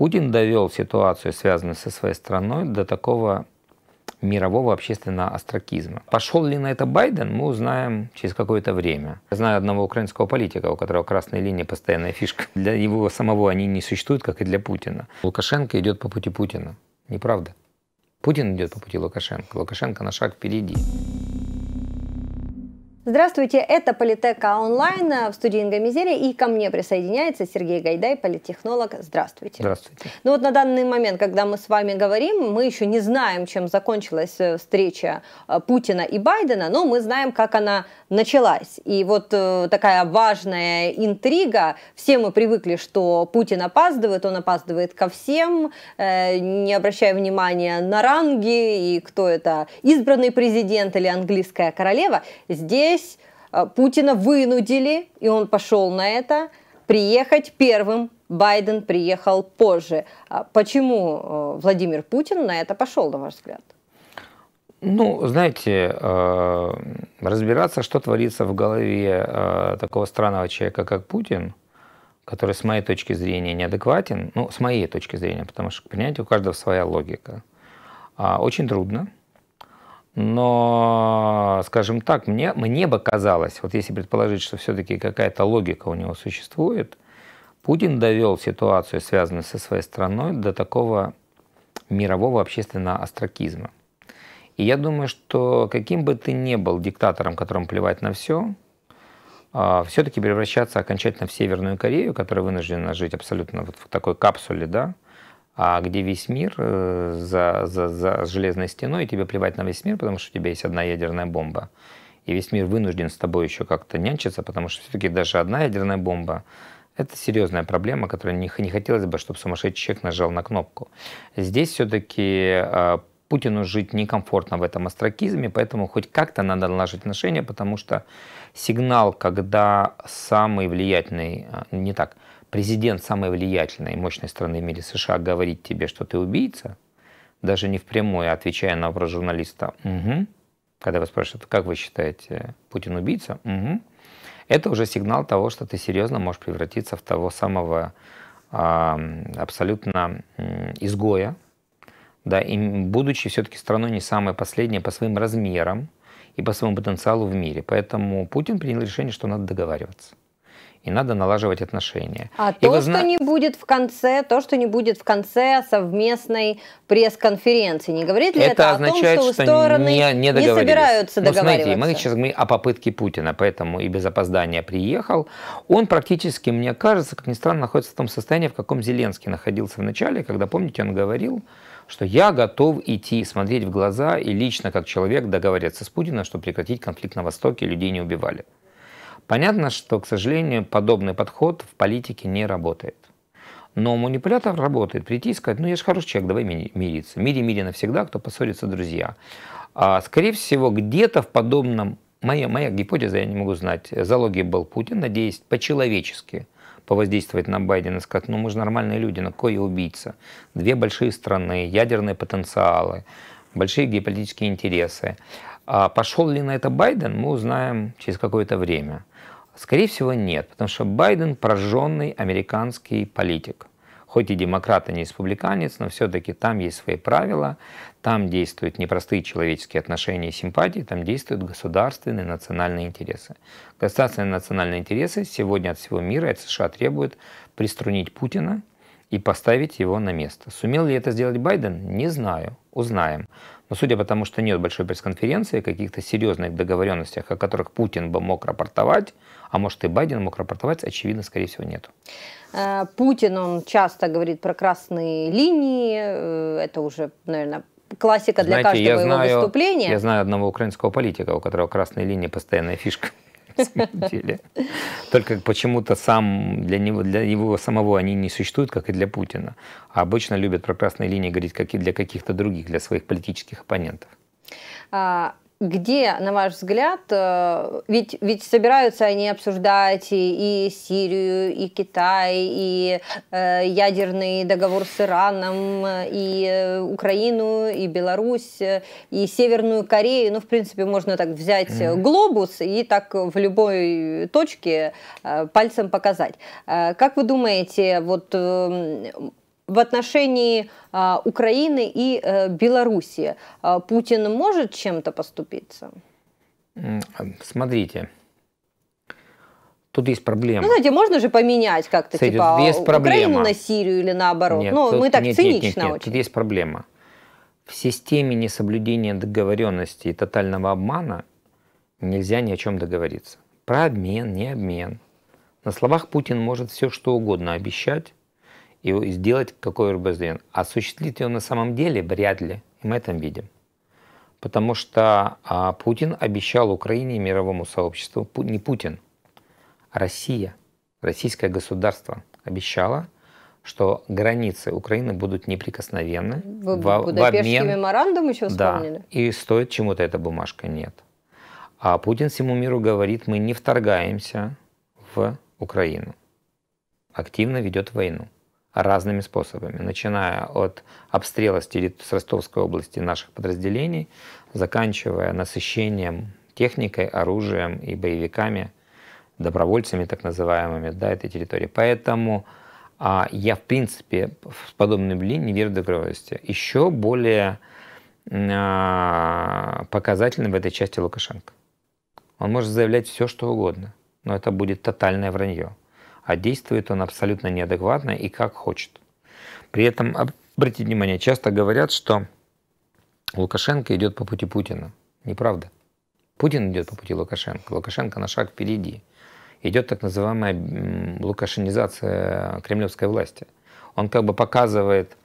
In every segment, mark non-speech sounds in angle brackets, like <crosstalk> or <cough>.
Путин довел ситуацию, связанную со своей страной, до такого мирового общественного астракизма. Пошел ли на это Байден, мы узнаем через какое-то время. Я знаю одного украинского политика, у которого красная линия постоянная фишка. Для его самого они не существуют, как и для Путина. Лукашенко идет по пути Путина. Неправда. Путин идет по пути Лукашенко. Лукашенко на шаг впереди. Здравствуйте, это Политека онлайн э, в студии Инга Мизери, и ко мне присоединяется Сергей Гайдай, политтехнолог. Здравствуйте. Здравствуйте. Ну вот на данный момент, когда мы с вами говорим, мы еще не знаем, чем закончилась э, встреча э, Путина и Байдена, но мы знаем, как она началась. И вот такая важная интрига. Все мы привыкли, что Путин опаздывает, он опаздывает ко всем, не обращая внимания на ранги и кто это, избранный президент или английская королева. Здесь здесь э, Путина вынудили, и он пошел на это, приехать первым. Байден приехал позже. А почему э, Владимир Путин на это пошел, на ваш взгляд? Ну, знаете, э, разбираться, что творится в голове такого странного человека, как Путин, который с моей точки зрения неадекватен, ну, с моей точки зрения, потому что, понимаете, у каждого своя логика, а, очень трудно. Но, скажем так, мне, мне бы казалось, вот если предположить, что все-таки какая-то логика у него существует, Путин довел ситуацию, связанную со своей страной, до такого мирового общественного астракизма. И я думаю, что каким бы ты ни был диктатором, которому плевать на все, а, все-таки превращаться окончательно в Северную Корею, которая вынуждена жить абсолютно вот в такой капсуле, да, а где весь мир э, за, за, за железной стеной, и тебе плевать на весь мир, потому что у тебя есть одна ядерная бомба. И весь мир вынужден с тобой еще как-то нянчиться, потому что все-таки даже одна ядерная бомба это серьезная проблема, которую не, не хотелось бы, чтобы сумасшедший человек нажал на кнопку. Здесь все-таки э, а, Путину жить некомфортно в этом астракизме, поэтому хоть как-то надо наложить отношения, потому что сигнал, когда самый влиятельный, э, не так, президент самой влиятельной и мощной страны в мире США говорит тебе, что ты убийца, даже не впрямую, а отвечая на вопрос журналиста, угу, когда вас спрашивают, как вы считаете, Путин убийца, угу, это уже сигнал того, что ты серьезно можешь превратиться в того самого э, абсолютно э, изгоя, да, и будучи все-таки страной не самой последней по своим размерам и по своему потенциалу в мире. Поэтому Путин принял решение, что надо договариваться и надо налаживать отношения. А и то, вы... что не будет в конце, то, что не будет в конце совместной пресс-конференции, не говорит ли это, это означает, о том, что, что стороны не, не, не собираются договариваться? Ну, смотрите, мы сейчас говорим о попытке Путина, поэтому и без опоздания приехал. Он практически, мне кажется, как ни странно, находится в том состоянии, в каком Зеленский находился в начале, когда, помните, он говорил, что я готов идти, смотреть в глаза и лично как человек договориться с Путиным, чтобы прекратить конфликт на Востоке, людей не убивали. Понятно, что, к сожалению, подобный подход в политике не работает. Но манипулятор работает. Прийти и сказать, ну я же хороший человек, давай мириться. Мире, мире навсегда, кто поссорится, друзья. А, скорее всего, где-то в подобном, моя, моя гипотеза, я не могу знать, залоги был Путин, надеюсь, по-человечески повоздействовать на Байдена, сказать, ну мы же нормальные люди, на кое убийца? Две большие страны, ядерные потенциалы, большие геополитические интересы. А пошел ли на это Байден, мы узнаем через какое-то время. Скорее всего, нет, потому что Байден прожженный американский политик. Хоть и демократ, и а не республиканец, но все-таки там есть свои правила, там действуют непростые человеческие отношения и симпатии, там действуют государственные национальные интересы. Государственные национальные интересы сегодня от всего мира от США требуют приструнить Путина и поставить его на место. Сумел ли это сделать Байден, не знаю, узнаем. Но судя по тому, что нет большой пресс-конференции, каких-то серьезных договоренностях, о которых Путин бы мог рапортовать, а может и Байден мог рапортовать, очевидно, скорее всего, нету. Э, Путин, он часто говорит про красные линии, э, это уже, наверное, классика для Знаете, каждого я его знаю, выступления. Я знаю одного украинского политика, у которого красные линии постоянная фишка. <laughs> деле. Только почему-то сам для него, для него самого они не существуют, как и для Путина. А обычно любят про красные линии говорить, как и для каких-то других, для своих политических оппонентов. А, где, на ваш взгляд, э, ведь, ведь собираются они обсуждать и, и Сирию, и Китай, и э, ядерный договор с Ираном, и э, Украину, и Беларусь, и Северную Корею. Ну, в принципе, можно так взять mm. глобус и так в любой точке пальцем показать. Как вы думаете, вот эм, в отношении а, Украины и а, Белоруссии а, Путин может чем-то поступиться? А, смотрите. Тут есть проблема. Ну, знаете, можно же поменять как-то, типа, есть проблема. Украину на Сирию или наоборот. Нет, ну, тут, мы так нет, цинично нет, нет, нет. очень. Тут есть проблема. В системе несоблюдения договоренности и тотального обмана нельзя ни о чем договориться. Про обмен, не обмен. На словах Путин может все что угодно обещать, и сделать какой РБЗДН. Осуществить ее на самом деле вряд ли, и мы это видим. Потому что а, Путин обещал Украине и мировому сообществу, Пу, не Путин, а Россия, российское государство обещало, что границы Украины будут неприкосновенны. Вы в, Будапештский в обмен... меморандум еще вспомнили? Да, и стоит чему-то эта бумажка? Нет. А Путин всему миру говорит, мы не вторгаемся в Украину. Активно ведет войну разными способами, начиная от обстрела с, с Ростовской области наших подразделений, заканчивая насыщением техникой, оружием и боевиками, добровольцами так называемыми, да, этой территории. Поэтому а, я, в принципе, в подобную блин не верю в договоренности. Еще более а, показательным в этой части Лукашенко. Он может заявлять все, что угодно, но это будет тотальное вранье а действует он абсолютно неадекватно и как хочет. При этом, обратите внимание, часто говорят, что Лукашенко идет по пути Путина. Неправда. Путин идет по пути Лукашенко. Лукашенко на шаг впереди. Идет так называемая лукашенизация кремлевской власти. Он как бы показывает,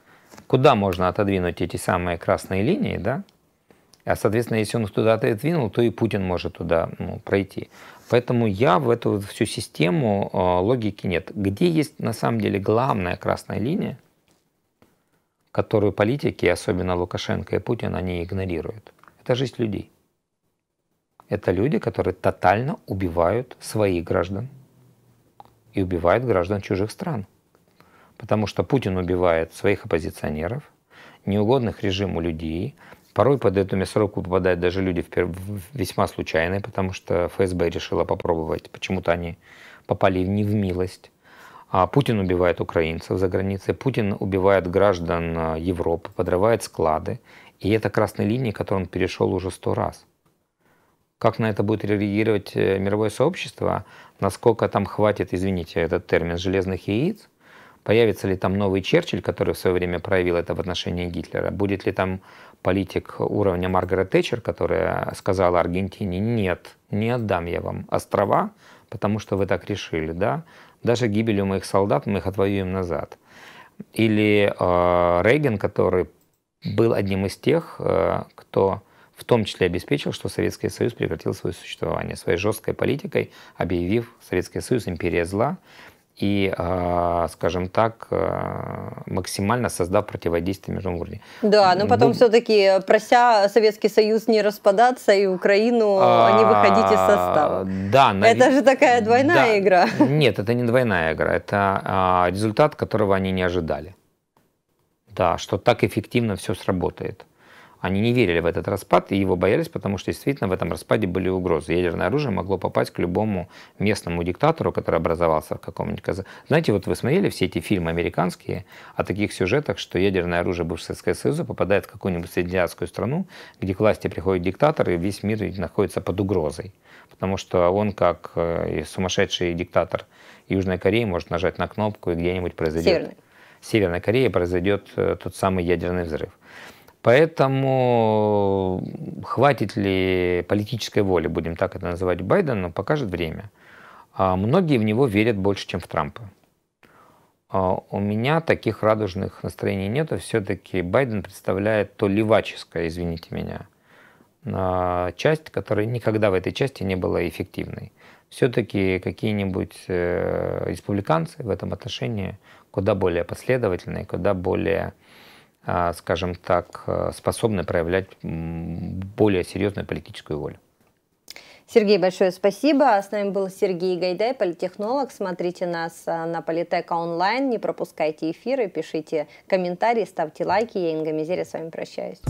куда можно отодвинуть эти самые красные линии, да, а, соответственно, если он туда отодвинул, то и Путин может туда ну, пройти. Поэтому я в эту всю систему э, логики нет. Где есть на самом деле главная красная линия, которую политики, особенно Лукашенко и Путин, они игнорируют? Это жизнь людей. Это люди, которые тотально убивают своих граждан и убивают граждан чужих стран. Потому что Путин убивает своих оппозиционеров, неугодных режиму людей, Порой под эту мясорубку попадают даже люди весьма случайные, потому что ФСБ решила попробовать. Почему-то они попали не в милость. А Путин убивает украинцев за границей, Путин убивает граждан а, Европы, подрывает склады. И это красная линия, которую он перешел уже сто раз. Как на это будет реагировать э, мировое сообщество, насколько там хватит, извините, этот термин, железных яиц – Появится ли там новый Черчилль, который в свое время проявил это в отношении Гитлера? Будет ли там политик уровня Маргарет Тэтчер, которая сказала Аргентине, нет, не отдам я вам острова, потому что вы так решили, да? Даже гибелью моих солдат мы их отвоюем назад. Или э, Рейган, который был одним из тех, э, кто в том числе обеспечил, что Советский Союз прекратил свое существование своей жесткой политикой, объявив Советский Союз империей зла и, а, скажем так, э, максимально создав противодействие между уровнями. Да, но потом Буд... все-таки, э, прося Советский Союз не распадаться и Украину а, не выходить из состава. А, да, нав... Это же такая двойная да. игра. <laughs> Нет, это не двойная игра, это результат, которого они не ожидали. Да, что так эффективно все сработает. Они не верили в этот распад и его боялись, потому что действительно в этом распаде были угрозы. Ядерное оружие могло попасть к любому местному диктатору, который образовался в каком-нибудь Каза... Знаете, вот вы смотрели все эти фильмы американские о таких сюжетах, что ядерное оружие бывшего Советского Союза попадает в какую-нибудь среднеазиатскую страну, где к власти приходит диктатор, и весь мир находится под угрозой. Потому что он, как э, сумасшедший диктатор Южной Кореи, может нажать на кнопку и где-нибудь произойдет... Северной. Северной Корее произойдет э, тот самый ядерный взрыв. Поэтому хватит ли политической воли, будем так это называть, Байдена, покажет время. А многие в него верят больше, чем в Трампа. А у меня таких радужных настроений нет. Все-таки Байден представляет то леваческое, извините меня, а, часть, которая никогда в этой части не была эффективной. Все-таки какие-нибудь э, республиканцы в этом отношении куда более последовательные, куда более а, скажем так, э, способны проявлять более серьезную политическую волю. Сергей, большое спасибо. А с нами был Сергей Гайдай, политехнолог. Смотрите нас а, на Политека онлайн, не пропускайте эфиры, пишите комментарии, ставьте лайки. Я Инга Мизеря с вами прощаюсь.